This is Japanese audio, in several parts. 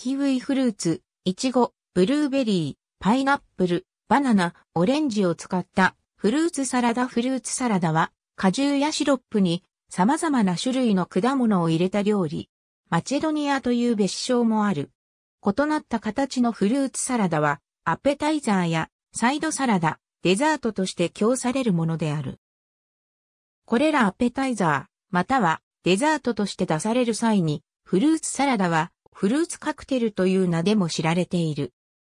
キウイフルーツ、イチゴ、ブルーベリー、パイナップル、バナナ、オレンジを使ったフルーツサラダフルーツサラダは果汁やシロップに様々な種類の果物を入れた料理。マチェドニアという別称もある。異なった形のフルーツサラダはアペタイザーやサイドサラダ、デザートとして供されるものである。これらアペタイザー、またはデザートとして出される際にフルーツサラダはフルーツカクテルという名でも知られている。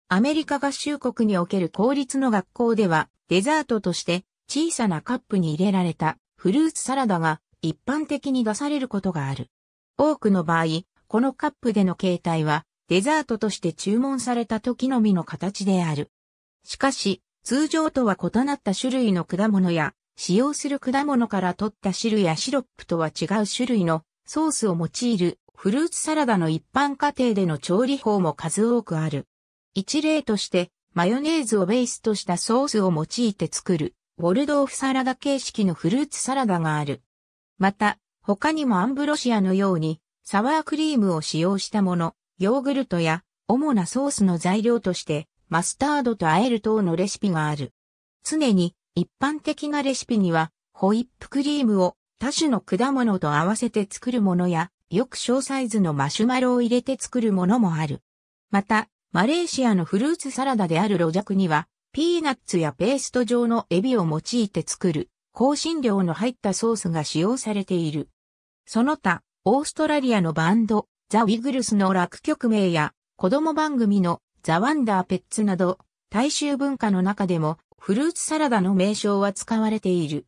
アメリカ合衆国における公立の学校では、デザートとして小さなカップに入れられたフルーツサラダが一般的に出されることがある。多くの場合、このカップでの形態はデザートとして注文された時のみの形である。しかし、通常とは異なった種類の果物や、使用する果物から取った汁やシロップとは違う種類のソースを用いるフルーツサラダの一般家庭での調理法も数多くある。一例として、マヨネーズをベースとしたソースを用いて作る、ボルドーフサラダ形式のフルーツサラダがある。また、他にもアンブロシアのように、サワークリームを使用したもの、ヨーグルトや、主なソースの材料として、マスタードとアえる等のレシピがある。常に、一般的なレシピには、ホイップクリームを多種の果物と合わせて作るものや、よく小サイズのマシュマロを入れて作るものもある。また、マレーシアのフルーツサラダであるロジャクには、ピーナッツやペースト状のエビを用いて作る、香辛料の入ったソースが使用されている。その他、オーストラリアのバンド、ザ・ウィグルスの楽曲名や、子供番組のザ・ワンダー・ペッツなど、大衆文化の中でも、フルーツサラダの名称は使われている。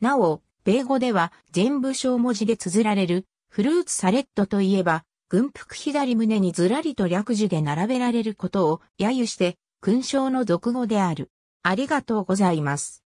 なお、米語では全部小文字で綴られるフルーツサレットといえば、軍服左胸にずらりと略字で並べられることを揶揄して、勲章の俗語である。ありがとうございます。